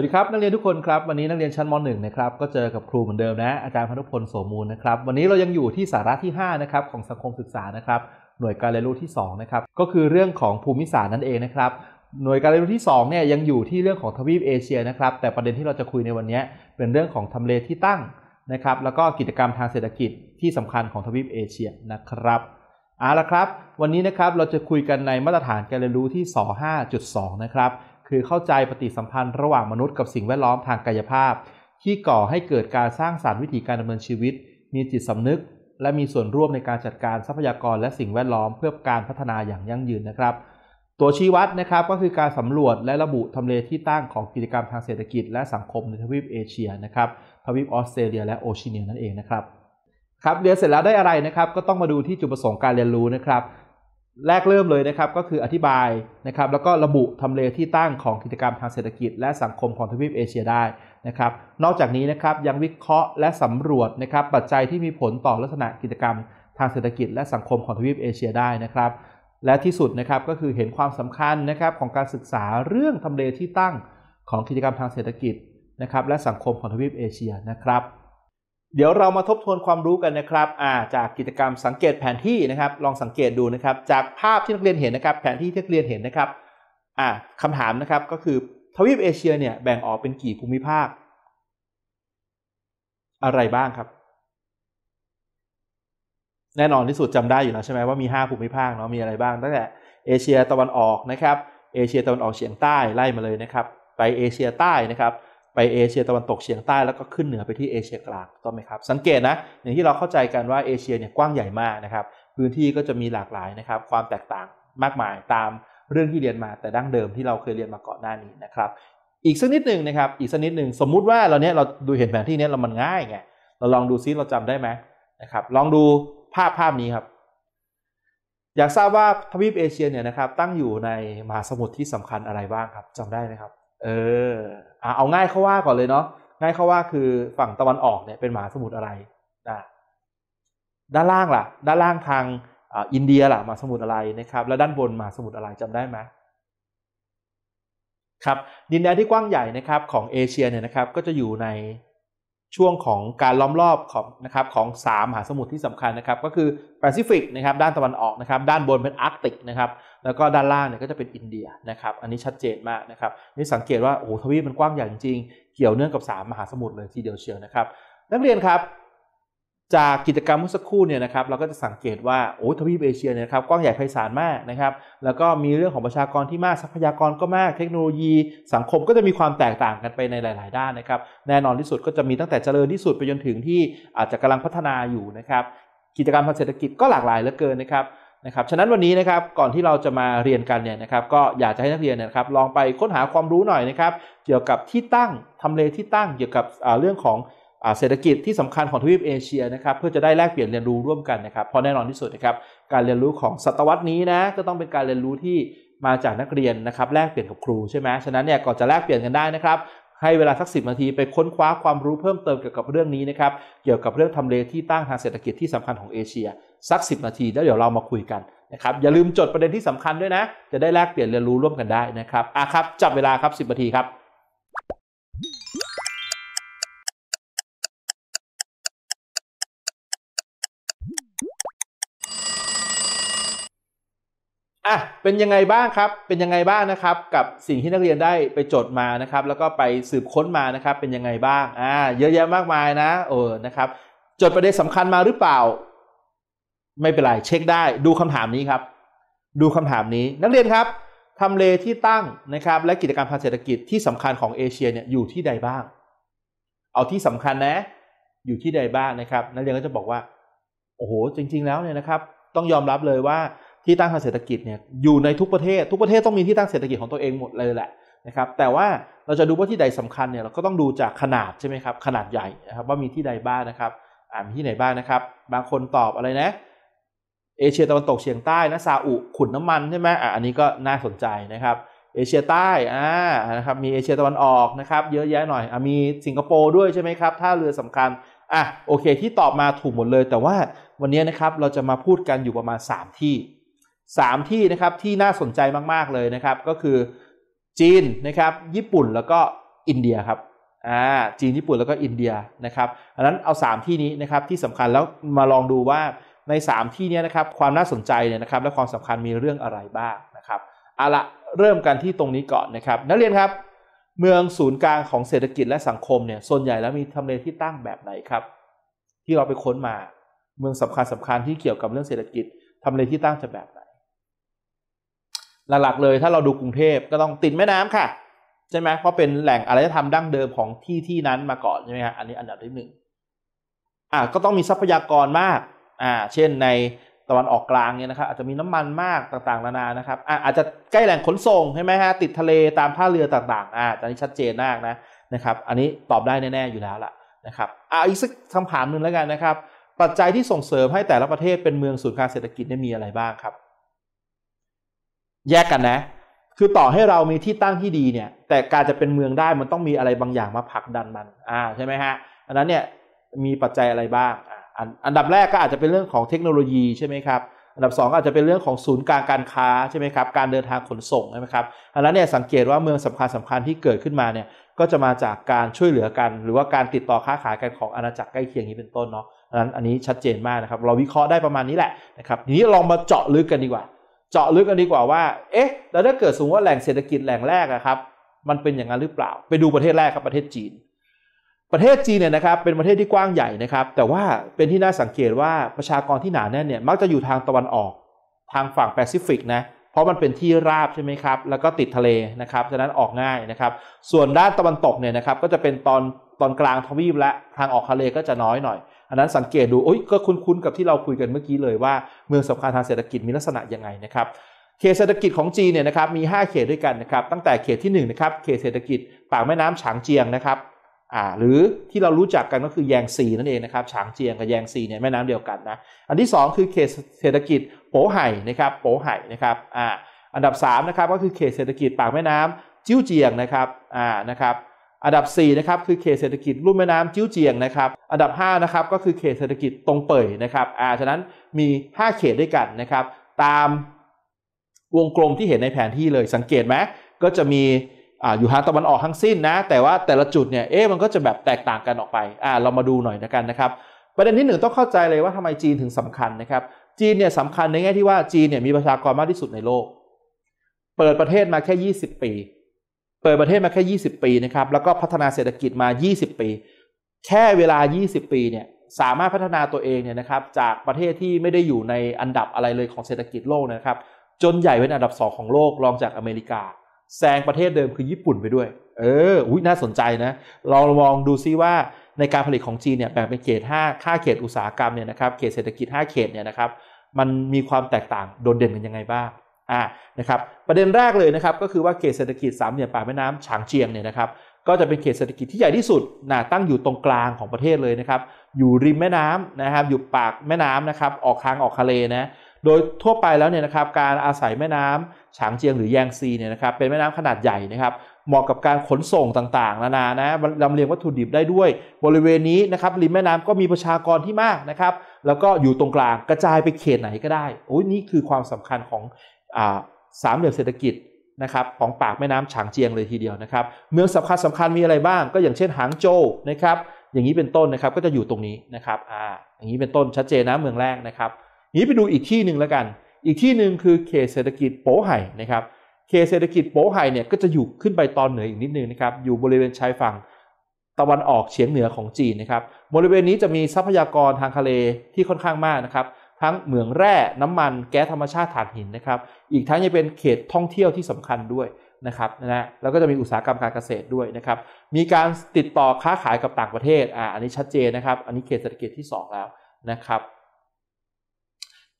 วัสดีครับนักเรียนทุกคนครับ วันนี้นักเรียนชั้นม .1 นะครับก็เจอกับครูเหมือนเดิมนะอาจารย์พนุพลโสมูล นะครับ วันนี้เรายังอยู่ที่สาระที่ 5 นะครับ ของสังคมศึกษานะครับหน่วยการเรียนรู้ที่ 2 นะครับ ก็คือเรื่องของภูมิศาสตร์นั่นเองนะครับ หน่วยการเรียนรู้ที่2เนี่ยยังอยู่ที่เรื่องของทวีปเอเชียนะครับแต่ประเด็นที่เราจะคุยในวันนี้เป็นเรื่องของทำเลที่ตั้งนะครับแล้วก็กิจกรรมทางเศรษฐกิจที่สำคัญของทวีปเอเชียนะครับเอาละครับ วันนี้นะครับเราจะคุยกันในมาตรฐานการเรียนรู้ที่ส5.2 นะครับคือเข้าใจปฏิสัมพันธ์ระหว่างมนุษย์กับสิ่งแวดล้อมทางกายภาพ ที่ก่อให้เกิดการสร้างสารรค์วิถีการดำเนินชีวิต มีจิตสำนึก และมีส่วนร่วมในการจัดการทรัพยากรและสิ่งแวดล้อมเพื่อการพัฒนาอย่างยั่งยืนนะครับ ตัวชี้วัดนะครับก็คือการสำรวจและระบุทำเลที่ตั้งของกิจกรรมทางเศรษฐกิจและสังคมในทวีปเอเชียนะครับทวีปออสเตรเลีย และโอชิเนียนั่นเองนะครับ ครับเรียนเสร็จแล้วได้อะไรนะครับ ก็ต้องมาดูที่จุดประสงค์การเรียนรู้นะครับแรกเริ่มเลยนะครับก็คืออธิบายนะครับแล้วก็ระบุทำเลที่ตั้งของกิจกรรมทางเศรษฐกิจและสังคมของทวีปเอเชียได้นะครับ นอกจากนี้นะครับยังวิเคราะห์และสำรวจนะครับ ปัจจัยที่มีผลต่อลักษณะกิจกรรมทางเศรษฐกิจและสังคมของทวีปเอเชียได้นะครับ และที่สุดนะครับก็คือเห็นความสำคัญนะครับของการศึกษาเรื่องทำเลที่ตั้งของกิจกรรมทางเศรษฐกิจนะครับและสังคมของทวีปเอเชียนะครับเดี๋ยวเรามาทบทวนความรู้กันนะครับาจากกิจกรรมสังเกตแผนที่นะครับ ลองสังเกตดูนะครับ จากภาพที่นักเรียนเห็นนะครับ แผนที่ที่นักเรียนเห็นนะครับคำคำถามนะครับ ก็คือทวีปเอเชียเนี่ยแบ่งออกเป็นกี่ภูมิภาค อะไรบ้างครับ แน่นอนที่สุดจำได้อยู่แล้วใช่ไหมว่ามี5ภูมิภาคเนาะมีอะไรบ้างตั้งแต่เอเชียตะวันออกนะครับ เอเชียตะวันออกเฉียงใต้ไล่มาเลยนะครับ ไปเอเชียใต้นะครับไปเอเชียตะวันตกเฉียงใต้แล้วก็ขึ้นเหนือไปที่เอเชียกลางต้องไหมครับ สังเกตนะ อย่างที่เราเข้าใจกันว่าเอเชียเนี่ยกว้างใหญ่มากนะครับ พื้นที่ก็จะมีหลากหลายนะครับ ความแตกต่างมากมายตามเรื่องที่เรียนมา แต่ดั้งเดิมที่เราเคยเรียนมาก่อนหน้านี้นะครับ อีกสักนิดหนึ่งนะครับ อีกสักนิดหนึ่งสมมุติว่าเราเนี้ยเราดูเห็นแผนที่เนี้ยเรามันง่ายไงเราลองดูซิเราจำได้ไหมนะครับ ลองดูภาพภาพนี้ครับ อยากทราบว่าทวีปเอเชียเนี่ยนะครับตั้งอยู่ในมหาสมุทรที่สำคัญอะไรบ้างครับ จำได้ไหมครับ เออเอาง่ายเข้าว่าก่อนเลยเนาะง่ายเข้าว่าคือฝั่งตะวันออกเนี่ย เป็นมหาสมุทรอะไรนะด้านล่างล่ะ ด้านล่างทางอินเดียล่ะมหาสมุทรอะไรนะครับ แล้วด้านบนมหาสมุทรอะไรจำได้ไหมครับ ดินแดนที่กว้างใหญ่นะครับ ของเอเชียเนี่ยนะครับ ก็จะอยู่ในช่วงของการล้อมรอบของนะครับของสามมหาสมุทรที่สำคัญนะครับก็คือแปซิฟิกนะครับด้านตะวันออกนะครับ ด้านบนเป็นอาร์กติกนะครับแล้วก็ด้านล่างเนี่ยก็จะเป็นอินเดียนะครับอันนี้ชัดเจนมากนะครับ นี่สังเกตว่าโอ้โหทวีปมันกว้างอย่างจริงเกี่ยวเนื่องกับ 3 มหาสมุทรเลยทีเดียวเชียวนะครับนักเรียนครับจากกิจกรรมเมื่อสักครู่เนี่ยนะครับเราก็จะสังเกตว่าโอ้ทวีปเอเชียเนี่ยครับกว้างใหญ่ไพศาลมากนะครับแล้วก็มีเรื่องของประชากรที่มากทรัพยากรก็มาก เทคโนโลยี สังคมก็จะมีความแตกต่างกันไปในหลาย ๆ ด้านนะครับ แน่นอนที่สุดก็จะมีตั้งแต่เจริญที่สุดไปจนถึงที่อาจจะกำลังพัฒนาอยู่นะครับกิจกรรมทางเศรษฐกิจก็หลากหลายเหลือเกินนะครับนะครับฉะนั้นวันนี้นะครับก่อนที่เราจะมาเรียนกันเนี่ยนะครับก็อยากจะให้นักเรียนนะครับลองไปค้นหาความรู้หน่อยนะครับเกี่ยวกับที่ตั้งทำเลที่ตั้งเกี่ยวกับเรื่องของเศรษฐกิจที่สำคัญของทวีปเอเชียนะครับเพื่อจะได้แลกเปลี่ยนเรียนรู้ร่วมกันนะครับพอแน่นอนที่สุดนะครับการเรียนรู้ของศตวรรษนี้นะก็ต้องเป็นการเรียนรู้ที่มาจากนักเรียนนะครับแลกเปลี่ยนกับครูใช่ไหมฉะนั้นเนี่ยก่อนจะแลกเปลี่ยนกันได้นะครับให้เวลาสักสินาทีไปค้นคว้าความรู้เพิ่มเติมเกี่ยวกับเรื่องนี้นะครับเกี่ยวกับเรื่องทำเลที่ตั้งทางเศรษฐกิจที่สำคัญของเอเชียสักิบนาที แล้วเดี๋ยวเรามาคุยกันนะครับอย่าลืมจดประเด็นที่สำคัญด้วยนะ จะได้แลกเปลี่ยนเรียนรู้ร่วมกันได้นะครับอ่ะครับจับเวลาครับ 10 นาทีครับ่ะเป็นยังไงบ้างครับ เป็นยังไงบ้างนะครับ กับสิ่งที่นักเรียนได้ไปจดมานะครับ แล้วก็ไปสืบค้นมานะครับ เป็นยังไงบ้างอ่า เยอะแยะ มากมายนะเออนะครับจดประเด็นสำคัญมาหรือเปล่า ไม่เป็นไร เช็คได้ ดูคำถามนี้ครับ ดูคำถามนี้ นักเรียนครับทำเลที่ตั้งนะครับ และกิจกรรมทางเศรษฐกิจที่สำคัญของเอเชียเนี่ยอยู่ที่ใดบ้าง เอาที่สำคัญนะ อยู่ที่ใดบ้างนะครับ นักเรียนก็จะบอกว่า โอ้โห จริงๆแล้วเนี่ยนะครับ ต้องยอมรับเลยว่าที่ตั้งทางเศรษฐกิจเนี่ยอยู่ในทุกประเทศทุกประเทศต้องมีที่ตั้งเศรษฐกิจของตัวเองหมดเลยแหละนะครับแต่ว่าเราจะดูว่าที่ใดสำคัญเนี่ยเราก็ต้องดูจากขนาดใช่ไหมครับขนาดใหญ่นะครับว่ามีที่ใดบ้างนะครับอ่ามีที่ไหนบ้างนะครับบางคนตอบอะไรนะเอเชีย ตะวันตกเฉียงใต้นะซาอุขุนน้ำมันใช่ไหมอ่าอันนี้ก็น่าสนใจนะครับเอเชียใต้อ่านะครับมีเอเชียตะวันออกนะครับเยอะแยะหน่อยอมีสิงคโปร์ด้วยใช่ไหมครับท่าเรือสำคัญอ่ะโอเคที่ตอบมาถูกหมดเลย แต่ว่าวันนี้นะครับเราจะมาพูดกันอยู่ประมาณ 3 ที่3ที่นะครับที่น่าสนใจมากๆเลยนะครับ ก็คือจีนนะครับ ญี่ปุ่นแล้วก็อินเดียครับอ่าจีนญี่ปุ่นแล้วก็อินเดียนะครับอันนั้นเอา 3 ที่นี้นะครับที่สำคัญแล้วมาลองดูว่าใน3ที่นี้นะครับ ความน่าสนใจเนี่ยนะครับและความสำคัญมีเรื่องอะไรบ้างนะครับเอาละเริ่มกันที่ตรงนี้ก่อนนะครับนักเรียนครับ เมืองศูนย์กลางของเศรษฐกิจและสังคมเนี่ย ส่วนใหญ่แล้วมีทำเลที่ตั้งแบบไหนครับ ที่เราไปค้นมา เมืองสำคัญสำคัญที่เกี่ยวกับเรื่องเศรษฐกิจทำเลที่ตั้งจะแบบไหนหลักๆเลยถ้าเราดูกรุงเทพก็ต้องติดแม่น้ำค่ะ ใช่ไหมเพราะเป็นแหล่งอารยธรรมดั้งเดิมของที่ที่นั้นมาก่อนใช่ไหมฮะอันนี้อันดับที่หนึ่งอ่าก็ต้องมีทรัพยากรมาก อ่า เช่น ในตะวันออกกลางเนี่ยนะครับ อาจจะมีน้ำมันมากต่างๆนานานะครับอ่าอาจจะใกล้แหล่งขนส่งใช่ไหมฮะติดทะเลตามท่าเรือต่าง ๆ อ่า อันนี้ชัดเจนมากนะนะครับ อันนี้ตอบได้แน่ๆอยู่แล้วล่ะนะครับ อ่าอีกสักคำถามหนึ่งแล้วกันนะครับ ปัจจัยที่ส่งเสริมให้แต่ละประเทศเป็นเมืองศูนย์กลางเศรษฐกิจได้มีอะไรบ้างครับแยกกันนะ คือต่อให้เรามีที่ตั้งที่ดีเนี่ย แต่การจะเป็นเมืองได้มันต้องมีอะไรบางอย่างมาผลักดันมัน อ่าใช่ไหมฮะอันนั้นเนี่ยมีปัจจัยอะไรบ้าง อันอันดับแรกก็อาจจะเป็นเรื่องของเทคโนโลยีใช่ไหมครับ อันดับ 2 อาจจะเป็นเรื่องของศูนย์กลางการค้าใช่ไหมครับ การเดินทางขนส่งใช่ไหมครับอันนั้นเนี่ยสังเกตว่าเมืองสำคัญสำคัญที่เกิดขึ้นมาเนี่ยก็จะมาจากการช่วยเหลือกัน หรือว่าการติดต่อค้าขายกันของอาณาจักรใกล้เคียงนี้เป็นต้นเนาะอันนั้น อันนี้ชัดเจนมากนะครับ เราวิเคราะห์ได้ประมาณนี้แหละนะครับทีนี้ลองมาเจาะลึกกันดีกว่าเจาะลึกกันดีกว่าว่า เอ๊ะ แล้วถ้าเกิดสมมติว่าแหล่งเศรษฐกิจแหล่งแรกอะครับ มันเป็นอย่างนั้นหรือเปล่า ไปดูประเทศแรกครับประเทศจีน ประเทศจีนเนี่ยนะครับ เป็นประเทศที่กว้างใหญ่นะครับ แต่ว่าเป็นที่น่าสังเกตว่าประชากรที่หนาแน่นเนี่ย มักจะอยู่ทางตะวันออก ทางฝั่งแปซิฟิกนะ เพราะมันเป็นที่ราบใช่ไหมครับ แล้วก็ติดทะเลนะครับ ฉะนั้นออกง่ายนะครับ ส่วนด้านตะวันตกเนี่ยนะครับ ก็จะเป็นตอนตอนกลางทวีปและทางออกทะเลก็จะน้อยหน่อยอันนั้นสังเกตดูโอ้ยก็คุ้นๆ กับที่เราคุยกันเมื่อกี้เลยว่า เมืองสำคัญทางเศรษฐกิจมีลักษณะยังไงนะครับเขตเศรษฐกิจของจีนเนี่ยนะครับ มี 5 เขตด้วยกันนะครับ ตั้งแต่เขตที่1นะครับเขตเศรษฐกิจปากแม่น้ำฉางเจียงนะครับ อ่า หรือที่เรารู้จักกันก็คือแยงซีนั่นเองนะครับ ฉางเจียง กับแยงซีเนี่ยแม่น้ำเดียวกันนะ อันที่ 2 คือ เขตเศรษฐกิจ โปไห่นะครับ โปไห่นะครับ อ่า อันดับ 3 นะครับก็คือเขตเศรษฐกิจปากแม่น้ำ จิ้วเจียงนะครับ อ่า นะครับอันดับ4นะครับคือเขตเศรษฐกิจรุ่มแม่น้ำจิ้วเจียงนะครับอันดับ5นะครับก็คือเขตเศรษฐกิจตรงเป่ยนะครับอ่าฉะนั้นมี 5 เขตด้วยกันนะครับ ตามวงกลมที่เห็นในแผนที่เลยสังเกตไหมก็จะมีอ่าอยู่ทางตะวันออกทั้งสิ้นนะแต่ว่าแต่ละจุดเนี่ยเอ๊ะมันก็จะแบบแตกต่างกันออกไปอ่า เรามาดูหน่อยนะกันนะครับ ประเด็นที่งต้องเข้าใจเลยว่าทำไมจีนถึงสำคัญนะครับจีนเนี่ยสำคัญในแง่ที่ว่าจีนเนี่ยมีประชากรมากที่สุดในโลก เปิดประเทศมาแค่ 20 ปีเปิดประเทศมาแค่ 20 ปีนะครับแล้วก็พัฒนาเศรษฐกิจมา 20 ปี แค่เวลา 20 ปีเนี่ยสามารถพัฒนาตัวเองเนี่ยนะครับจากประเทศที่ไม่ได้อยู่ในอันดับอะไรเลยของเศรษฐกิจโลกนะครับ จนใหญ่เป็นอันดับ2ของ โลกรองจากอเมริกาแซงประเทศเดิมคือญี่ปุ่นไปด้วยเอออุ้ยน่าสนใจนะเราลองดูซิว่าในการผลิตของจีนเนี่ยแบ่งเป็นเขต5ค่าเขตอุตสาหกรรมเนี่ยนะครับเขตเศรษฐกิจ 5 เขตเนี่ยนะครับมันมีความแตกต่างโดดเด่นกันยังไงบ้างอ่านะครับ ประเด็นแรกเลยนะครับ ก็คือว่าเขตเศรษฐกิจสามเหลี่ยมปากแม่น้ำฉางเจียงเนี่ยนะครับ ก็จะเป็นเขตเศรษฐกิจที่ใหญ่ที่สุดนะตั้งอยู่ตรงกลางของประเทศเลยนะครับ อยู่ริมแม่น้ำนะครับ อยู่ปากแม่น้ำนะครับ ออกทางออกทะเลนะ โดยทั่วไปแล้วเนี่ยนะครับ การอาศัยแม่น้ำ ฉางเจียง หรือแยงซีเนี่ยนะครับ เป็นแม่น้ำขนาดใหญ่นะครับ เหมาะกับการขนส่งต่างๆ นานา นะลำเลียงวัตถุดิบได้ด้วย บริเวณนี้นะครับ ริมแม่น้ำก็มีประชากรที่มากนะครับ แล้วก็อยู่ตรงกลาง กระจายไปเขตไหนก็ได้ โอ้ยนี่คือความสำคัญของสามเหลี่ยมเศรษฐกิจนะครับของปากแม่น้ำฉางเจียงเลยทีเดียวนะครับ เมืองสำคัญสำคัญมีอะไรบ้างก็อย่างเช่นหางโจวนะครับ อย่างนี้เป็นต้นนะครับก็จะอยู่ตรงนี้นะครับอ่าอย่างนี้เป็นต้นชัดเจนนะเมืองแรกนะครับนี้ไปดูอีกที่หนึ่งแล้วกัน อีกที่หนึ่งคือเขตเศรษฐกิจโป๋ไห่นะครับเขตเศรษฐกิจโป๋ไห่เนี่ยก็จะอยู่ขึ้นไปตอนเหนืออีกนิดนึงนะครับ อยู่บริเวณชายฝั่งตะวันออกเฉียงเหนือของจีนนะครับ บริเวณนี้จะมีทรัพยากรทางทะเลที่ค่อนข้างมากนะครับทั้งเหมืองแร่น้ำมันแก๊สธรรมชาติถ่านหินนะครับ อีกทั้งยังเป็นเขตท่องเที่ยวที่สำคัญด้วยนะครับนะแล้วก็จะมีอุตสาหกรรมการเกษตรด้วยนะครับ มีการติดต่อค้าขายกับต่างประเทศอ่าอันนี้ชัดเจนนะครับ อันนี้เขตเศรษฐกิจที่ 2 แล้วนะครับ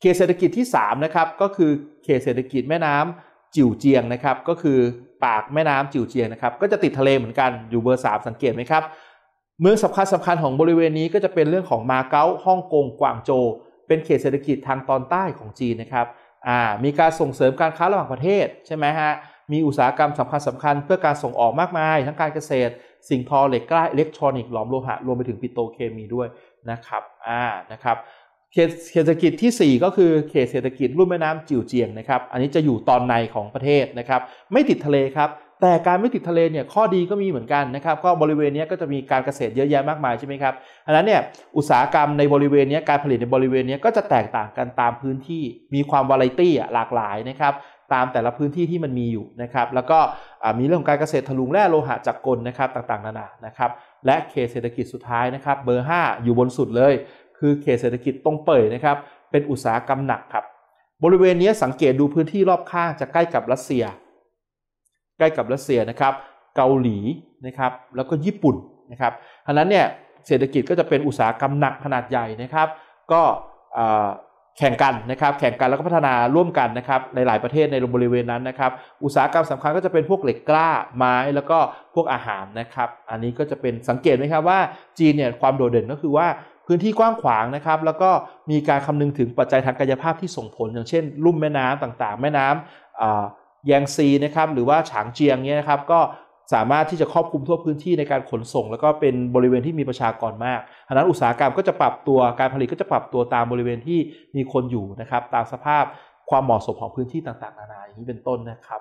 เขตเศรษฐกิจที่3นะครับ ก็คือเขตเศรษฐกิจแม่น้ำจิ๋วเจียงนะครับ ก็คือปากแม่น้ำจิ๋วเจียงนะครับ ก็จะติดทะเลเหมือนกันอยู่เบอร์3สังเกตไหมครับเมืองสำคัญสำคัญของบริเวณนี้ก็จะเป็นเรื่องของมาเก๊าฮ่องกง กวางโจเป็นเขตเศรษฐกิจทางตอนใต้ของจีนนะครับมีการส่งเสริมการค้าระหว่างประเทศใช่ไหมฮะ มีอุตสาหกรรมสำคัญสำคัญเพื่อการส่งออกมากมาย ทั้งการเกษตร สิ่งทอเหล็กกล้าอิเล็กทรอนิกส์หลอมโลหะ รวมไปถึงปิโตเคมีด้วยนะครับ อ่า นะครับ เขตเศรษฐกิจที่ 4 ก็คือเขตเศรษฐกิจรุ่มแม่น้ำจิ๋วเจียงนะครับ อันนี้จะอยู่ตอนในของประเทศนะครับ ไม่ติดทะเลครับแต่การไม่ติดทะเลเนี่ยข้อดีก็มีเหมือนกันนะครับก็บริเวณนี้ก็จะมีการเกษตรเยอะแยะมากมายใช่ไหมครับอันนั้นเนี่ยอุตสาหกรรมในบริเวณนี้การผลิตในบริเวณนี้ก็จะแตกต่างกันตามพื้นที่มีความวาไรตี้หลากหลายนะครับตามแต่ละพื้นที่ที่มันมีอยู่นะครับแล้วก็มีเรื่องของการเกษตรทะลุงแร่โลหะจักกลนะครับต่างๆนานานะครับและเขตเศรษฐกิจสุดท้ายนะครับเบอร์ 5 อยู่บนสุดเลย คือเขตเศรษฐกิจตรงเปิดนะครับเป็นอุตสาหกรรมหนักครับบริเวณนี้สังเกตดูพื้นที่รอบข้างจะใกล้กับรัสเซียใกล้กับรัสเซียนะครับเกาหลีนะครับแล้วก็ญี่ปุ่นนะครับทพะนั้นเนี่ยเศรษฐกิจก็จะเป็นอุตสาหกรรมหนักขนาดใหญ่นะครับ ก็แข่งกันนะครับแข่งกันแล้วก็พัฒนาร่วมกันนะครับในหลายประเทศในบริเวณนั้นนะครับ อุตสาหกรรมสำคัญก็จะเป็นพวกเหล็กกล้าไม้แล้วก็พวกอาหารนะครับอันนี้ก็จะเป็นสังเกตไหมครับว่าจีนเนี่ยความโดดเด่นก็คือว่าพื้นที่กว้างขวางนะครับแล้วก็มีการคำนึงถึงปัจจัยทางกายภาพที่ส่งผลอย่างเช่น ลุ่มแม่น้ำต่างๆ แม่น้ำแยงซีนะครับหรือว่าฉางเจียงเนี่ยนะครับก็สามารถที่จะครอบคลุมทั่วพื้นที่ในการขนส่งแล้วก็เป็นบริเวณที่มีประชากรมากดังนั้นอุตสาหกรรมก็จะปรับตัวการผลิตก็จะปรับตัวตามบริเวณที่มีคนอยู่นะครับตามสภาพความเหมาะสมของพื้นที่ต่างๆนานาอย่างนี้เป็นต้นนะครับ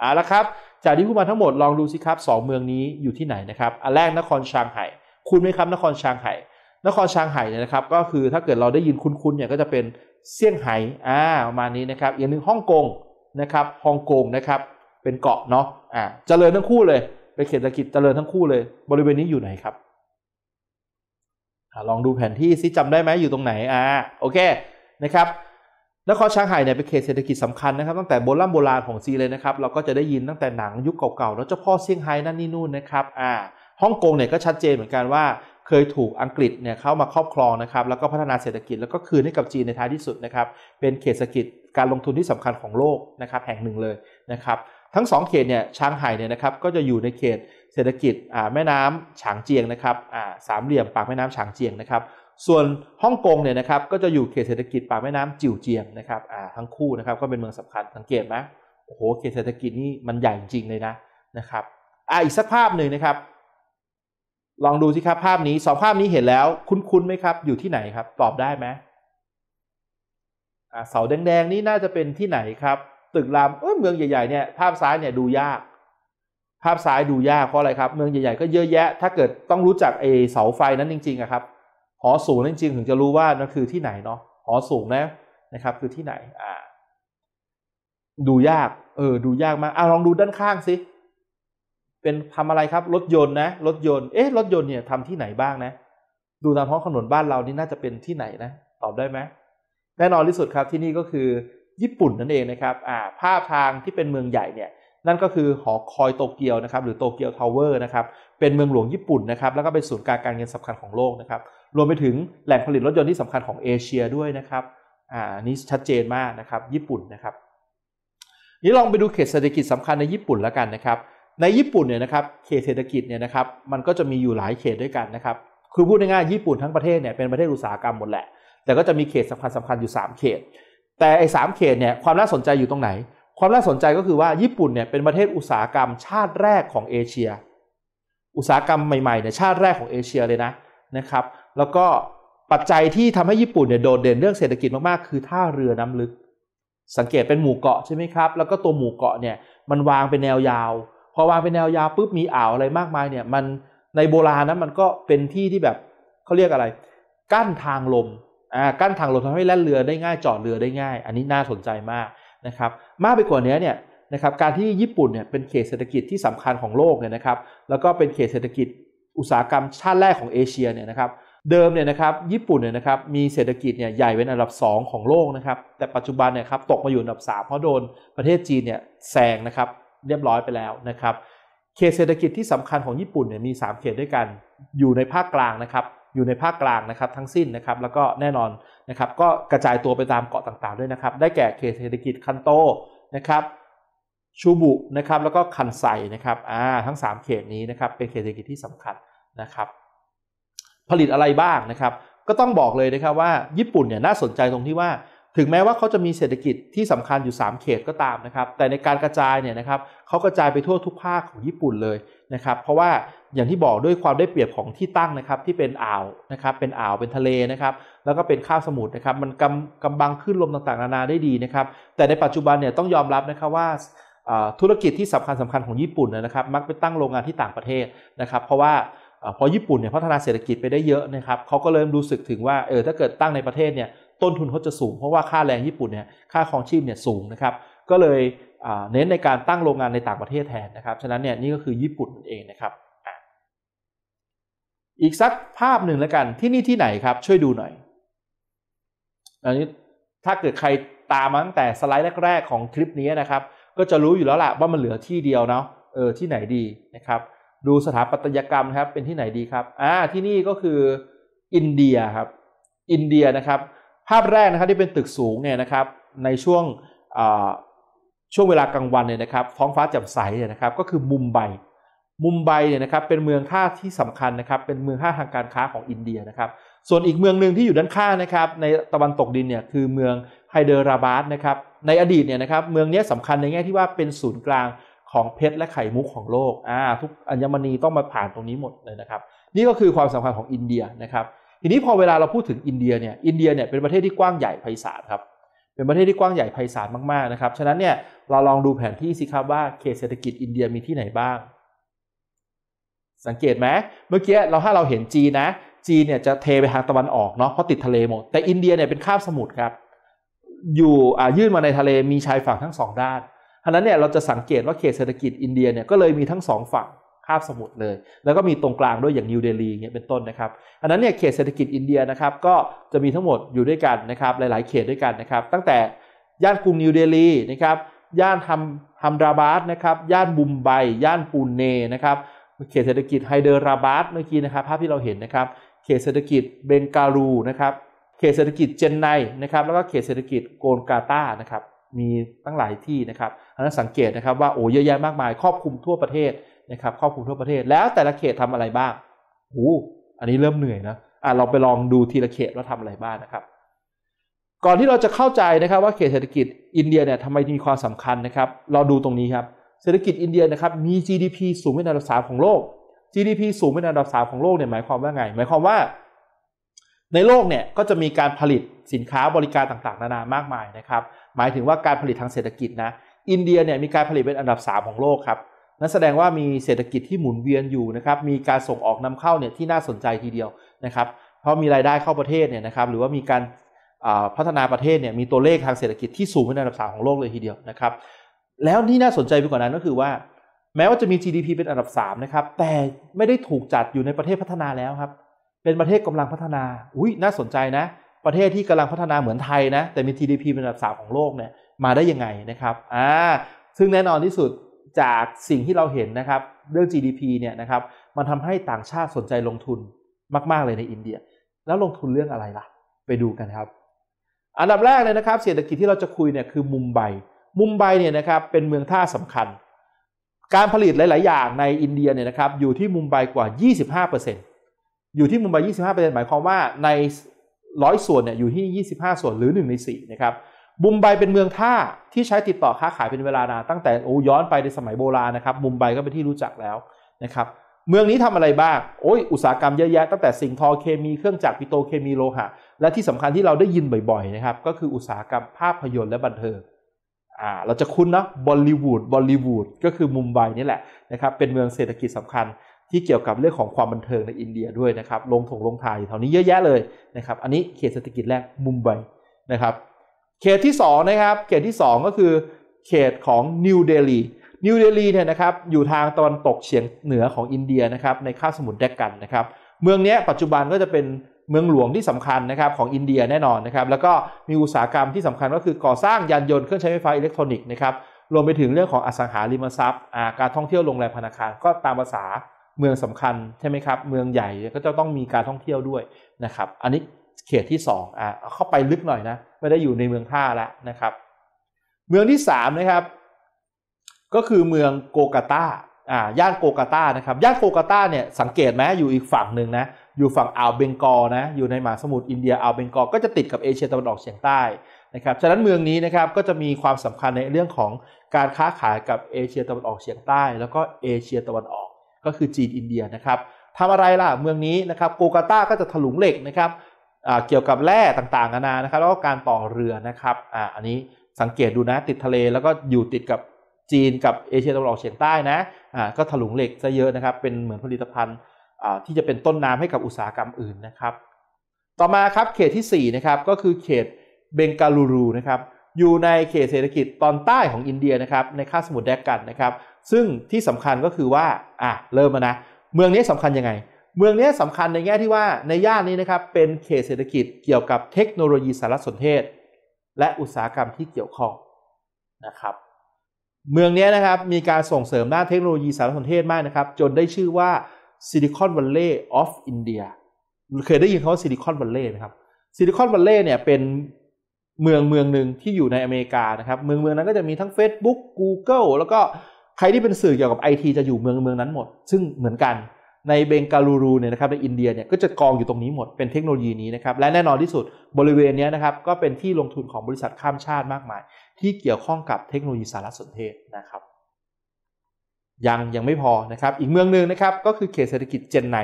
เอาละครับจากที่พูดมาทั้งหมดลองดูสิครับ 2 เมืองนี้อยู่ที่ไหนนะครับอันแรกนครชางไห่ คุณไหมครับนครชางไห่นครชางไห่เนี่ยนะครับก็คือถ้าเกิดเราได้ยินคุ้นๆเนี่ยก็จะเป็นเซี่ยงไฮ้อ่าประมาณนี้นะครับอีกหนึ่งฮ่องกงนะครับฮ่องกงนะครับเป็นเกาะเนาะอ่าเจริญทั้งคู่เลยไปขตเศรษฐกิจเจริญทั้งคู่เลย บริเวณนี้อยู่ไหนครับอลองดูแผนที่ซิจำได้ไหมอยู่ตรงไหนอ่าโอเคนะครับนครชางไห่เนี่ยเป็นเขตเศรษฐกิจสำคัญนะครับ ตั้งแต่โบราณโบราณของซีเลยนะครับเราก็จะได้ยินตั้งแต่หนังยุคเก่าๆ แล้วเจ้าพ่อเซี่ยงไฮ้นั่นนี่นู่นนะครับอ่าฮ่องกงเนี่ยก็ชัดเจนเหมือนกันว่าเคยถูกอังกฤษเนี่ยเข้ามาครอบครองนะครับ แล้วก็พัฒนาเศรษฐกิจแล้วก็คืนให้กับจีนในท้ายที่สุดนะครับเป็นเขตเศรษฐกิจการลงทุนที่สำคัญของโลกนะครับ แห่งหนึ่งเลยนะครับ ทั้ง 2 เขตเนี่ยชางไห่เนี่ยนะครับ ก็จะอยู่ในเขตเศรษฐกิจแม่น้ำฉางเจียงนะครับสามเหลี่ยมปากแม่น้ำฉางเจียงนะครับ ส่วนฮ่องกงเนี่ยนะครับก็จะอยู่เขตเศรษฐกิจปากแม่น้ำจิ๋วเจียงนะครับทั้งคู่นะครับก็เป็นเมืองสำคัญสังเกตไหมโอ้โหเขตเศรษฐกิจนี่มันใหญ่จริงเลยนะนะครับอ่าอีกสักภาพหนึ่งนะครับลองดูสิครับภาพนี้สองภาพนี้เห็นแล้ว คุ้นๆไหมครับอยู่ที่ไหนครับ ตอบได้ไหมเสาแดงๆนี่น่าจะเป็นที่ไหนครับ ตึกรามเออเมืองใหญ่ๆเนี่ยภาพซ้ายเนี่ยดูยาก ภาพซ้ายดูยากเพราะอะไรครับ เมืองใหญ่ๆก็เยอะแยะ ถ้า เกิดต้องรู้จักเอเสาไฟนั้นจริงๆครับหอสูงจริง ๆ ถึงจะรู้ว่ามันคือที่ไหนเนาะหอสูงนะนะครับ คือที่ไหน อ่า ดูยาก เออดูยากมากอ่ะลองดูด้านข้าง สิเป็นทำอะไรครับรถยนต์นะรถยนต์เอ๊ะรถยนต์เนี่ยทำที่ไหนบ้างนะ ดูตามท้องถนนบ้านเรานี่น่าจะเป็นที่ไหนนะ ตอบได้ไหมแน่นอนที่สุดครับที่นี่ก็คือญี่ปุ่นนั่นเองนะครับ อ่า ภาพทางที่เป็นเมืองใหญ่เนี่ยนั่นก็คือหอคอยโตเกียวนะครับ หรือโตเกียวทาวเวอร์นะครับเป็นเมืองหลวงญี่ปุ่นนะครับ แล้วก็เป็นศูนย์กลางการเงินสำคัญของโลกนะครับ รวมไปถึงแหล่งผลิตรถยนต์ที่สำคัญของเอเชียด้วยนะครับอ่านี้ชัดเจนมากนะครับญี่ปุ่นนะครับ นี่ลองไปดูเขตเศรษฐกิจสำคัญในญี่ปุ่นแล้วกันนะครับในญี่ปุ่นเนี่ยนะครับเขตเศรษฐกิจเนี่ยนะครับ มันก็จะมีอยู่หลายเขตด้วยกันนะครับ คือพูดง่ายๆ ญี่ปุ่นทั้งประเทศเนี่ยเป็นประเทศอุตสาหกรรมหมดแหละ แต่ก็จะมีเขตสำคัญสำคัญอยู่ 3 เขต แต่ไอ้สเขตเนี่ยความน่าสนใจอยู่ตรงไหน ความน่าสนใจก็คือว่าญี่ปุ่นเนี่ยเป็นประเทศอุตสาหกรรม ชาติแรกของเอเชีย อุตสาหกรรมใหม่ๆเนี่ยชาติแรกของเอเชียเลยนะนะครับ แล้วก็ปัจจัยที่ทำให้ญี่ปุ่นเนี่ยโดดเด่นเรื่องเศรษฐกิจมากๆ คือท่าเรือน้ำลึก สังเกตเป็นหมู่เกาะใช่ไหมครับ แล้วก็ตัวหมู่เกาะเนี่ยมันวางเป็นแนวยาวพอวางเป็นแนวยาวปุ๊บมีอ่าวอะไรมากมายเนี่ย มันในโบราณนะมันก็เป็นที่ที่แบบเขาเรียกอะไร กั้นทางลมอ่ากั้นทางลมทำให้แล่นเรือได้ง่าย จอดเรือได้ง่าย อันนี้น่าสนใจมากนะครับ มากไปกว่านี้เนี่ยนะครับการที่ญี่ปุ่นเนี่ยเป็นเขตเศรษฐกิจที่สำคัญของโลกเนี่ยนะครับ แล้วก็เป็นเขตเศรษฐกิจอุตสาหกรรมชาติแรกของเอเชียเนี่ยนะครับ เดิมเนี่ยนะครับญี่ปุ่นเนี่ยนะครับมีเศรษฐกิจเนี่ยใหญ่เป็นอันดับ2ของโลกนะครับแต่ปัจจุบันเนี่ยครับตกมาอยู่อันดับ3เพราะโดนประเทศจีนเนี่ยแซงนะครับเรียบร้อยไปแล้วนะครับเขตเศรษฐกิจที่สำคัญของญี่ปุ่นเนี่ยมี 3เขตด้วยกัน อยู่ในภาคกลางนะครับ อยู่ในภาคกลางนะครับ ทั้งสิ้นนะครับ แล้วก็แน่นอนนะครับ ก็กระจายตัวไปตามเกาะต่างๆด้วยนะครับ ได้แก่เขตเศรษฐกิจคันโตนะครับ ชูบุนะครับ แล้วก็คันไซนะครับอ่าทั้ง 3เขตนี้นะครับ เป็นเขตเศรษฐกิจที่สำคัญนะครับ ผลิตอะไรบ้างนะครับ ก็ต้องบอกเลยนะครับว่าญี่ปุ่นเนี่ยน่าสนใจตรงที่ว่าถึงแม้ว่าเขาจะมีเศรษฐกิจที่สำคัญอยู่ 3 เขตก็ตามนะครับ แต่ในการกระจายเนี่ยนะครับเขากระจายไปทั่วทุกภาคของญี่ปุ่นเลยนะครับ เพราะว่าอย่างที่บอกด้วยความได้เปรียบของที่ตั้งนะครับที่เป็นอ่าวนะครับเป็นอ่าวเป็นทะเลนะครับแล้วก็เป็นข้าวสมุทรนะครับมันกำกำบังขึ้นลมต่างๆนานาได้ดีนะครับแต่ในปัจจุบันเนี่ยต้องยอมรับนะครับว่าธุรกิจที่สำคัญสำคัญของญี่ปุ่นนะครับ มักไปตั้งโรงงานที่ต่างประเทศนะครับเพราะว่าพอญี่ปุ่นเนี่ยพัฒนาเศรษฐกิจไปได้เยอะนะครับเขาก็เริ่มรู้สึกถึงว่าเออถ้าเกิดตั้งในประเทศเนี่ยต้นทุนเขาจะสูง เพราะว่าค่าแรงญี่ปุ่นเนี่ย ค่าครองชีพเนี่ยสูงนะครับ ก็เลยเน้นในการตั้งโรงงานในต่างประเทศแทนนะครับ ฉะนั้นเนี่ยนี่ก็คือญี่ปุ่นนั่นเองนะครับ อีกสักภาพหนึ่งแล้วกัน ที่นี่ที่ไหนครับ ช่วยดูหน่อยอันนี้ถ้าเกิดใครตามมาตั้งแต่สไลด์แรกๆของคลิปนี้นะครับ ก็จะรู้อยู่แล้วล่ะว่ามันเหลือที่เดียวเนาะ เออที่ไหนดีนะครับ ดูสถาปัตยกรรมครับ เป็นที่ไหนดีครับ อ่าที่นี่ก็คืออินเดียครับ อินเดียนะครับภาพแรกนะครับที่เป็นตึกสูงเนี่ยนะครับ ในช่วงช่วงเวลากลางวันเนี่ยนะครับท้องฟ้าแจ่มใสเนี่ยนะครับ ก็คือมุมไบ มุมไบเนี่ยนะครับเป็นเมืองท่าที่สำคัญนะครับ เป็นเมืองท่าทางการค้าของอินเดียนะครับ ส่วนอีกเมืองหนึ่งที่อยู่ด้านข้างนะครับ ในตะวันตกดินเนี่ยคือเมืองไฮเดราบาดนะครับในอดีตเนี่ยนะครับเมืองนี้สำคัญในแง่ที่ว่าเป็นศูนย์กลางของเพชรและไข่มุกของโลกอ่าทุกอัญมณีต้องมาผ่านตรงนี้หมดเลยนะครับ นี่ก็คือความสำคัญของอินเดียนะครับทีนี้พอเวลาเราพูดถึงอินเดียเนี่ยอินเดียเนี่ยเป็นประเทศที่กว้างใหญ่ไพศาลครับเป็นประเทศที่กว้างใหญ่ไพศาลมากๆนะครับฉะนั้นเนี่ยเราลองดูแผนที่สิครับว่าเขตเศรษฐกิจอินเดียมีที่ไหนบ้าง สังเกตไหมเมื่อกี้เราถ้าเราเห็นจีนนะจีนเนี่ยจะเทไปทางตะวันออกเนาะเพราะติดทะเลหมด แต่ อินเดียเนี่ยเป็นคาบสมุทรครับ อยู่ยื่นมาในทะเลมีชายฝั่งทั้งสองด้านฉะนั้นเนี่ยเราจะสังเกตว่าเขตเศรษฐกิจอินเดียเนี่ยก็เลยมีทั้งสองฝั่งคาบสมุทรเลย แล้วก็มีตรงกลางด้วยอย่างนิวเดลีเนี่ยเป็นต้นนะครับ อันนั้นเนี่ยเขตเศรษฐกิจอินเดียนะครับก็จะมีทั้งหมดอยู่ด้วยกันนะครับหลายๆ เขตด้วยกันนะครับตั้งแต่ ย่านกรุงนิวเดลีนะครับย่านฮัมฮัมดาบาดนะครับย่านบุมไบย่านปูนเนนะครับเขตเศรษฐกิจไฮเดราบาดเมื่อกี้นะครับภาพที่เราเห็นนะครับเขตเศรษฐกิจเบงกาลูนะครับเขตเศรษฐกิจเจนไนนะครับแล้วก็เขตเศรษฐกิจโกลกาตานะครับมีตั้งหลายที่นะครับอันนั้นสังเกตนะครับว่าโอ้เยอะแยะมากมายครอบคลุมทั่วประเทศนะครับครอบคลุมทั่วประเทศแล้วแต่ละเขตทำอะไรบ้างโอ้อันนี้เริ่มเหนื่อยนะอ่ะเราไปลองดูทีละเขตว่าทำอะไรบ้างนะครับ ก่อนที่เราจะเข้าใจนะครับว่าเขตเศรษฐกิจอินเดียเนี่ยทำไมมีความสำคัญนะครับ เราดูตรงนี้ครับ เศรษฐกิจอินเดียนะครับ มี GDP สูงเป็นอันดับสามของโลก GDP สูงเป็นอันดับสามของโลกเนี่ยหมายความว่าไง หมายความว่า ในโลกเนี่ยก็จะมีการผลิตสินค้าบริการต่างๆ นานามากมายนะครับ หมายถึงว่าการผลิตทางเศรษฐกิจนะอินเดียเนี่ยมีการผลิตเป็นอันดับ3ของโลกครับนั่นแสดงว่ามีเศรษฐกิจที่หมุนเวียนอยู่นะครับ มีการส่งออกนำเข้าเนี่ยที่น่าสนใจทีเดียวนะครับเพราะมีรายได้เข้าประเทศเนี่ยนะครับหรือว่ามีการพัฒนาประเทศเนี่ยมีตัวเลขทางเศรษฐกิจที่สูงเป็นอันดับสามของโลกเลยทีเดียวนะครับแล้วที่น่าสนใจไปกว่านั้นก็คือว่า แม้ว่าจะมี GDP เป็นอันดับ3นะครับแต่ไม่ได้ถูกจัดอยู่ในประเทศพัฒนาแล้วครับเป็นประเทศกำลังพัฒนาอุ้ยน่าสนใจนะ ประเทศที่กำลังพัฒนาเหมือนไทยนะแต่มี GDP เป็นอันดับสาของโลกเนี่ยมาได้ยังไงนะครับอ่าซึ่งแน่นอนที่สุดจากสิ่งที่เราเห็นนะครับเรื่อง GDP เนี่ยนะครับ มันทำให้ต่างชาติสนใจลงทุนมากๆ เลยในอินเดีย แล้วลงทุนเรื่องอะไรล่ะ ไปดูกันครับ อันดับแรกเลยนะครับเศรษฐกิจที่เราจะคุยเนี่ยคือมุมไบ มุมไบเนี่ยนะครับเป็นเมืองท่าสำคัญ การผลิตหลาย ๆ อย่างในอินเดียเนี่ยนะครับ อยู่ที่มุมไบกว่า 25%อยู่ที่มุมไบ 25%หมายความว่าในร้อยส่วนเนี่ยอยู่ที่ 25 ส่วนหรือ1ใน4นะครับบุมไบเป็นเมืองท่าที่ใช้ติดต่อค้าขายเป็นเวลานานตั้งแต่โอ้ย้อนไปในสมัยโบราณนะครับบุมไบก็เป็นที่รู้จักแล้วนะครับ เมืองนี้ทำอะไรบ้างโอ้ยอุตสาหกรรมเยอะแยะ ตั้งแต่สิ่งทอเคมี เครื่องจักรปิโตเคมีโลหะ และที่สำคัญที่เราได้ยินบ่อย ๆนะครับ ก็คืออุตสาหกรรมภาพยนตร์ และบันเทิงอ่าเราจะคุ้นนะบอลลีวูดบอลลีวูดก็คือมุมไบนี่แหละนะครับเป็นเมืองเศรษฐกิจสำคัญ ที่เกี่ยวกับเรื่องของความบันเทิงในอินเดียด้วยนะครับลงถงลงทายอยู่แถวนี้เยอะแยะเลยนะครับ อันนี้เขตเศรษฐกิจแรกมุมไบนะครับเขตที่2นะครับ เขตที่2 ก็คือเขตของนิวเดลี นิวเดลีเนี่ยนะครับ อยู่ทางตอนตกเฉียงเหนือของอินเดียนะครับ ในคาบสมุทรแดกกันนะครับ เมืองนี้ปัจจุบันก็จะเป็นเมืองหลวงที่สำคัญนะครับของอินเดียแน่นอนนะครับ แล้วก็มีอุตสาหกรรมที่สำคัญก็คือก่อสร้างยานยนต์เครื่องใช้ไฟฟ้าอิเล็กทรอนิกส์นะครับ รวมไปถึงเรื่องของอสังหาริมทรัพย์การท่องเที่ยวโรงแรมธนาคารก็ตามภาษาเมืองสำคัญใช่ไหมครับ เมืองใหญ่ก็จะต้องมีการท่องเที่ยวด้วยนะครับ อันนี้เขตที่2อ่ะเข้าไปลึกหน่อยนะ ไม่ได้อยู่ในเมืองท่าแล้วนะครับ เมืองที่3นะครับ ก็คือเมืองโกกาตา อ่า ย่านโกกาตานะครับ ย่านโกกาตาเนี่ยสังเกตไหมอยู่อีกฝั่งหนึ่งนะ อยู่ฝั่งอ่าวเบงกอลนะ อยู่ในมหาสมุทรอินเดียอ่าวเบงกอล ก็จะติดกับเอเชียตะวันออกเฉียงใต้นะครับ ฉะนั้นเมืองนี้นะครับก็จะมีความสำคัญในเรื่องของการค้าขายกับเอเชียตะวันออกเฉียงใต้ แล้วก็เอเชียตะวันออก ก็คือจีนอินเดียนะครับทำอะไรล่ะ เมืองนี้นะครับ โกกาตาก็จะถลุงเหล็กนะครับเกี่ยวกับแร่ต่างๆนานานะครับแล้วก็การต่อเรือนะครับออันนี้สังเกตดูนะติดทะเลแล้วก็อยู่ติดกับจีนกับเอเชียตะวันออกเฉียงใต้นะก็ถลุงเหล็กซะเยอะนะครับเป็นเหมือนผลิตภัณฑ์ที่จะเป็นต้นน้ำให้กับอุตสาหกรรมอื่นนะครับต่อมาครับเขตที่4นะครับก็คือเขตเบงกาลูรูนะครับอยู่ในเขตเศรษฐกิจตอนใต้ของอินเดียนะครับในคาบสมุทรแดกกันนะครับซึ่งที่สำคัญก็คือว่าอ่ะเริ่มมานะเมืองนี้สำคัญยังไงเมืองนี้สำคัญในแง่ที่ว่าในย่านนี้นะครับเป็นเขตเศรษฐกิจเกี่ยวกับเทคโนโลยีสารสนเทศ และอุตสาหกรรมที่เกี่ยวข้องนะครับ เมืองนี้นะครับมีการส่งเสริมด้านเทคโนโลยีสารสนเทศมากนะครับจนได้ชื่อว่าซิลิคอนวัลเลย์ออฟอินเดียเคยได้ยินคำว่าซิลิคอนวัลเลย์ไหมครับซิลิคอนวัลเลย์เนี่ยเป็นเมืองเมืองหนึ่งที่อยู่ในอเมริกานะครับ เมืองเมืองนั้นก็จะมีทั้ง Facebook Google แล้วก็ใครที่เป็นสื่อเกี่ยวกับไอทีจะอยู่เมืองเมืองนั้นหมด ซึ่งเหมือนกันในเบงกาลูรูเนี่ยนะครับในอินเดียเนี่ยก็จะกองอยู่ตรงนี้หมดเป็นเทคโนโลยีนี้นะครับและแน่นอนที่สุดบริเวณนี้นะครับ ก็เป็นที่ลงทุนของบริษัทข้ามชาติมากมาย ที่เกี่ยวข้องกับเทคโนโลยีสารสนเทศนะครับยังยังไม่พอนะครับ อีกเมืองหนึ่งนะครับ ก็คือเขตเศรษฐกิจเจนไน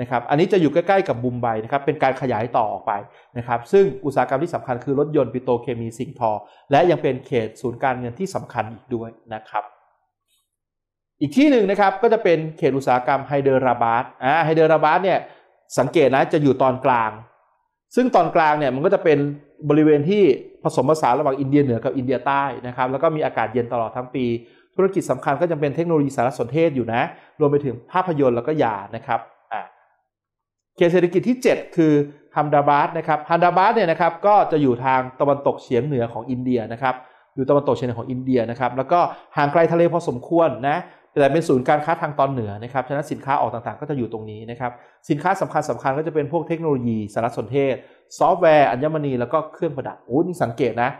นะครับ อันนี้จะอยู่ใกล้ ๆ กับบุมไบนะครับ เป็นการขยายต่อออกไปนะครับ ซึ่งอุตสาหกรรมที่สำคัญคือรถยนต์ปิโตรเคมีสิ่งทอและยังเป็นเขตศูนย์การเงินที่สำคัญอีกด้วยนะครับอีกที่หนึ่งนะครับก็จะเป็นเขตอุตสาหกรรมไฮเดอราบาดอ่าไฮเดอราบาดเนี่ยสังเกตนะจะอยู่ตอนกลาง ซึ่งตอนกลางเนี่ยมันก็จะเป็นบริเวณที่ผสมผสานระหว่างอินเดียเหนือกับอินเดียใต้นะครับ แล้วก็มีอากาศเย็นตลอดทั้งปีธุรกิจสำคัญก็จะเป็นเทคโนโลยีสารสนเทศอยู่นะ รวมไปถึงภาพยนตร์แล้วก็ยานะครับอ่าเขตเศรษฐกิจที่ 7 คือฮัมดาบาดนะครับฮัมดาบาดเนี่ยนะครับก็จะอยู่ทางตะวันตกเฉียงเหนือของอินเดียนะครับอยู่ตะวันตกเฉียงเหนือของอินเดียนะครับ แล้วก็ห่างไกลทะเลพอสมควรนะแต่เป็นศูนย์การค้าทางตอนเหนือนะครับฉะนั้นสินค้าออกต่างๆก็จะอยู่ตรงนี้นะครับ สินค้าสำคัญสำคัญก็จะเป็นพวกเทคโนโลยีสารสนเทศ ซอฟต์แวร์อัญมณีแล้วก็เครื่องประดับ โอ้นี่สังเกตนะ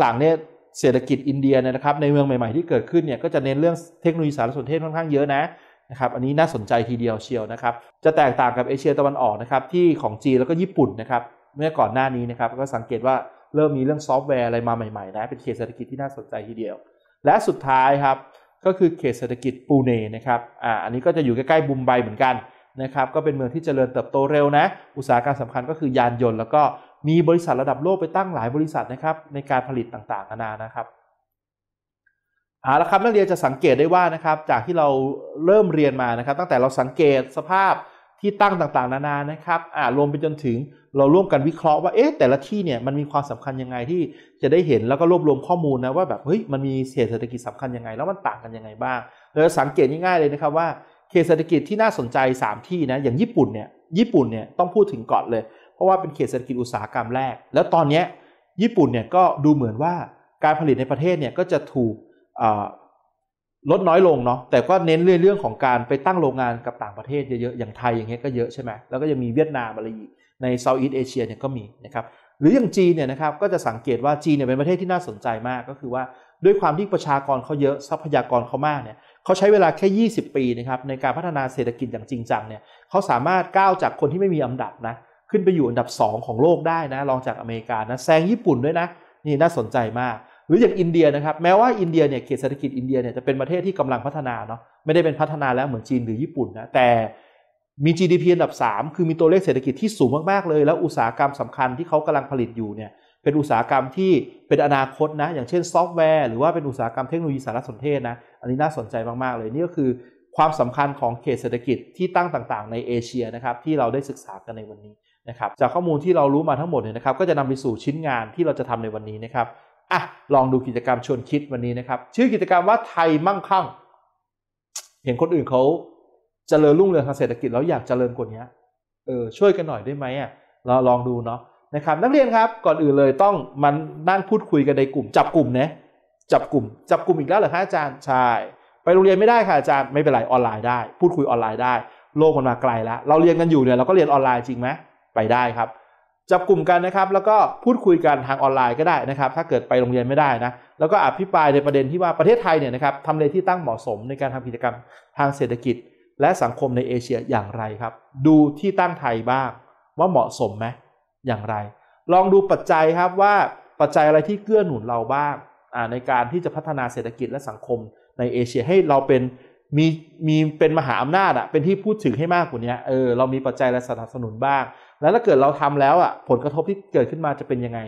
หลังๆเนี่ยเศรษฐกิจอินเดียนะครับในเมืองใหม่ๆที่เกิดขึ้นเนี่ยก็จะเน้นเรื่องเทคโนโลยีสารสนเทศค่อนข้างเยอะนะนะครับอันนี้น่าสนใจทีเดียวเชียวนะครับจะแตกต่างกับเอเชียตะวันออกนะครับที่ของจีนแล้วก็ญี่ปุ่นนะครับเมื่อก่อนหน้านี้นะครับ ก็สังเกตว่าเริ่มมีเรื่องซอฟต์แวร์ อะไรมาใหม่ๆนะเป็นเขตเศรษฐกิจที่น่าสนใจทีเดียว และสุดท้ายครับก็คือเขตเศรษฐกิจปูเนนะครับอ่าอันนี้ก็จะอยู่ใกล้ ๆบุมไบเหมือนกันนะครับ ก็เป็นเมืองที่เจริญเติบโตเร็วนะ อุตสาหกรรมสำคัญก็คือยานยนต์แล้วก็มีบริษัทระดับโลกไปตั้งหลายบริษัทนะครับในการผลิตต่างๆนานานะครับเอาละครับ นักเรียนจะสังเกตได้ว่านะครับ จากที่เราเริ่มเรียนมานะครับ ตั้งแต่เราสังเกตสภาพที่ตั้งต่างๆนานานะครับ อ่ารวมไปจนถึงเราร่วมกันวิเคราะห์ ว่า เอ๊ะ แต่ละที่เนี่ยมันมีความสำคัญยังไงที่จะได้เห็นแล้วก็รวบรวมข้อมูลนะว่าแบบเฮ้ยมันมีเศรษฐกิจสำคัญยังไงแล้วมันต่างกันยังไงบ้างเราสังเกตง่ายๆเลยนะครับว่าเขตเศรษฐกิจที่น่าสนใจ3ที่นะอย่างญี่ปุ่นเนี่ยญี่ปุ่นเนี่ยต้องพูดถึงก่อนเลย เพราะว่าเป็นเขตเศรษฐกิจอุตสาหกรรมแรกแล้วตอนนี้ญี่ปุ่นเนี่ยก็ดูเหมือนว่าการผลิตในประเทศเนี่ยก็จะถูกลดน้อยลงเนาะแต่ก็เน้นเรื่องเรื่องของการไปตั้งโรงงานกับต่างประเทศเยอะๆ อย่างไทยอย่างเงี้ยก็เยอะใช่ไหมแล้วก็ยังมีเวียดนามอะไรอีกในเซาท์อีสต์เอเชียเนี่ยก็มีนะครับหรืออย่างจีนเนี่ยนะครับก็จะสังเกตว่าจีนเนี่ยเป็นประเทศที่น่าสนใจมากก็คือว่าด้วยความที่ประชากรเขาเยอะทรัพยากรเขามากเนี่ยเขาใช้เวลาแค่ 20 ปีนะครับในการพัฒนาเศรษฐกิจอย่างจริงจังเนี่ยเขาสามารถก้าวจากคนที่ไม่มีอันดับนะขึ้นไปอยู่อันดับ 2 ของโลกได้นะรองจากอเมริกานะแซงญี่ปุ่นด้วยนะนี่น่าสนใจมากหรืออย่างอินเดียนะครับแม้ว่าอินเดียเนี่ยเขตเศรษฐกิจอินเดียเนี่ยจะเป็นประเทศที่กำลังพัฒนาเนาะไม่ได้เป็นพัฒนาแล้วเหมือนจีนหรือญี่ปุ่นนะแต่มี GDP อันดับ 3 คือมีตัวเลขเศรษฐกิจที่สูงมาก ๆเลย แล้ว อุตสาหกรรมสำคัญที่เขากำลังผลิตอยู่เนี่ยเป็นอุตสาหกรรมที่เป็นอนาคตนะอย่างเช่นซอฟต์แวร์ หรือว่าเป็นอุตสาหกรรมเทคโนโลยีสารสนเทศนะอันนี้น่าสนใจมากๆเลยนี่ก็คือความสำคัญของเขตเศรษฐกิจที่ตั้งต่างๆ ในเอเชียนะครับที่เราได้ศึกษากันในวันนี้นะครับจากข้อมูลที่เรารู้มาทั้งหมดเนี่ยนะครับก็จะนำไปสู่ชิ้นงานที่เราจะทำในวันนี้นะครับอ่ะลองดูกิจกรรมชวนคิดวันนี้นะครับ ชื่อกิจกรรมว่าไทยมั่งคั่งเห็นคนอื่นเขาจเจริญรุ่งเรืองทางเศรษฐกิจแล้วอยากจเจริญกว่านี้เออ ช่วยกันหน่อยได้ไหมอ่ะเราลองดูเนาะนะครับนักเรียนครับ ก่อนอื่นเลยต้องมันั่งพูดคุยกันในกลุ่ม จับกลุ่มนะจับกลุ่ม จับกลุ่มอีกแล้วเหรอคะอาจารย์ใช่ไปโรงเรียนไม่ได้ค่ะอาจารย์ไม่เป็นไรออนไลน์ได้พูดคุยออนไลน์ได้โลกมันมาไกลแล้วเราเรียนกันอยู่เนี่ย เราก็เรียนออนไลน์จริงไหมไปได้ครับจับกลุ่มกันนะครับแล้วก็พูดคุยกันทางออนไลน์ก็ได้นะครับ ถ้าเกิดไปโรงเรียนไม่ได้นะ แล้วก็อภิปรายในประเด็นที่ว่าประเทศไทยเนี่ยนะครับทำเลที่ตั้งเหมาะสมในการทำกิจกรรมทางเศรษฐกิจ และสังคมในเอเชียอย่างไรครับ ดูที่ตั้งไทยบ้างว่าเหมาะสมไหมอย่างไร ลองดูปัจจัยครับว่าปัจจัยอะไรที่เกื้อหนุนเราบ้างในการที่จะพัฒนาเศรษฐกิจและสังคมในเอเชียให้เราเป็นมีมีเป็นมหาอำนาจอะเป็นที่พูดถึงให้มากกว่านี้เออเรามีปัจจัยอะไรสนับสนุนบ้างแล้วถ้าเกิดเราทำแล้วอ่ะ ผลกระทบที่เกิดขึ้นมาจะเป็นยังไง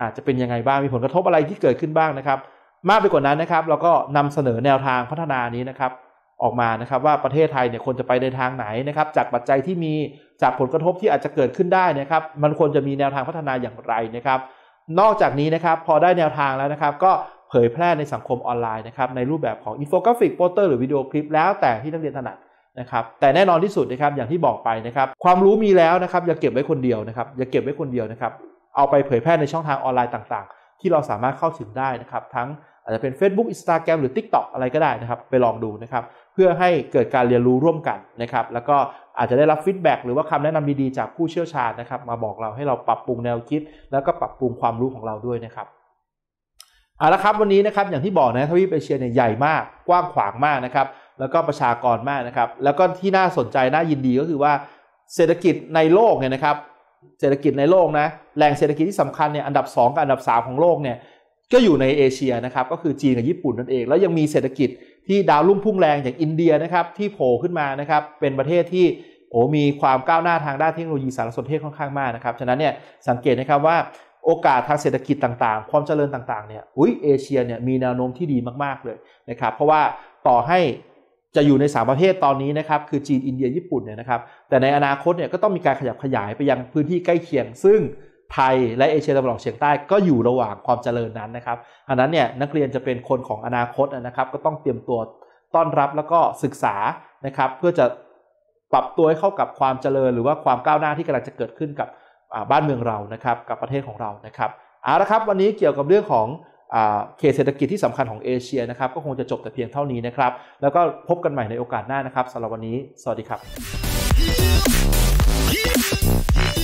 อาจจะเป็นยังไงบ้าง มีผลกระทบอะไรที่เกิดขึ้นบ้างนะครับ มากไปกว่านั้นนะครับ เราก็นำเสนอแนวทางพัฒนานี้นะครับ ออกมานะครับ ว่าประเทศไทยเนี่ยควรจะไปในทางไหนนะครับ จากปัจจัยที่มีจากผลกระทบที่อาจจะเกิดขึ้นได้นะครับ มันควรจะมีแนวทางพัฒนาอย่างไรนะครับ นอกจากนี้นะครับ พอได้แนวทางแล้วนะครับ ก็เผยแพร่ในสังคมออนไลน์นะครับ ในรูปแบบของอินโฟกราฟิกโปสเตอร์หรือวิดีโอคลิปแล้วแต่ที่นักเรียนถนัดนะครับแต่แน่นอนที่สุดนะครับอย่างที่บอกไปนะครับ ความรู้มีแล้วนะครับอย่าเก็บไว้คนเดียวนะครับอย่าเก็บไว้คนเดียวนะครับ เอาไปเผยแพร่ในช่องทางออนไลน์ต่างๆ ที่เราสามารถเข้าถึงได้นะครับ ทั้งอาจจะเป็น Facebook Instagram หรือ TikTok อะไรก็ได้นะครับ ไปลองดูนะครับ เพื่อให้เกิดการเรียนรู้ร่วมกันนะครับ แล้วก็อาจจะได้รับฟีดแบ็กหรือว่าคำแนะนำดีๆจากผู้เชี่ยวชาญนะครับ มาบอกเราให้เราปรับปรุงแนวคิด แล้วก็ปรับปรุงความรู้ของเราด้วยนะครับเอาละครับวันนี้นะครับอย่างที่บอกนะทวีปเอเชียเนี่ยใหญ่มากกว้างขวางมากนะครับแล้วก็ประชากรมากนะครับ แล้วก็ที่น่าสนใจน่ายินดีก็คือว่า เศรษฐกิจในโลกเนี่ยนะครับ เศรษฐกิจในโลกนะแหล่งเศรษฐกิจที่สำคัญเนี่ยอันดับ 2กับ อันดับ 3 ของโลกเนี่ย ก็อยู่ในเอเชียนะครับ ก็คือจีนกับญี่ปุ่นนั่นเอง แล้วยังมีเศรษฐกิจที่ดาวลุ่งพุ่งแรงอย่างอินเดียนะครับ ที่โผล่ขึ้นมานะครับ เป็นประเทศที่โอ้มีความก้าวหน้าทางด้านเทคโนโลยีสารสนเทศค่อนข้างมากนะครับ ฉะนั้นเนี่ยสังเกตนะครับว่าโอกาสทางเศรษฐกิจต่างๆ ความเจริญต่างๆ เนี่ย อุ้ยเอเชียเนี่ยมีแนวโน้มที่ดีมากๆ เลยนะครับเพราะว่าต่อให้จะอยู่ใน3ประเภทตอนนี้นะครับคือจีนอินเดียญี่ปุ่นเนี่ยนะครับแต่ในอนาคตเนี่ยก็ต้องมีการขยับขยายไปยังพื้นที่ใกล้เคียงซึ่งไทยและเอเชียตะวันออกเฉียงใต้ก็อยู่ระหว่างความเจริญนั้นนะครับอันนั้นเนี่ยนักเรียนจะเป็นคนของอนาคตนะครับก็ต้องเตรียมตัวต้อนรับแล้วก็ศึกษานะครับเพื่อจะปรับตัวให้เข้ากับความเจริญหรือว่าความก้าวหน้าที่กำลังจะเกิดขึ้นกับบ้านเมืองเรานะครับกับประเทศของเรานะครับเอาละครับ วันนี้เกี่ยวกับเรื่องของเขตเศรษฐกิจที่สำคัญของเอเชียนะครับ ก็คงจะจบแต่เพียงเท่านี้นะครับ แล้วก็พบกันใหม่ในโอกาสหน้านะครับสำหรับวันนี้ สวัสดีครับ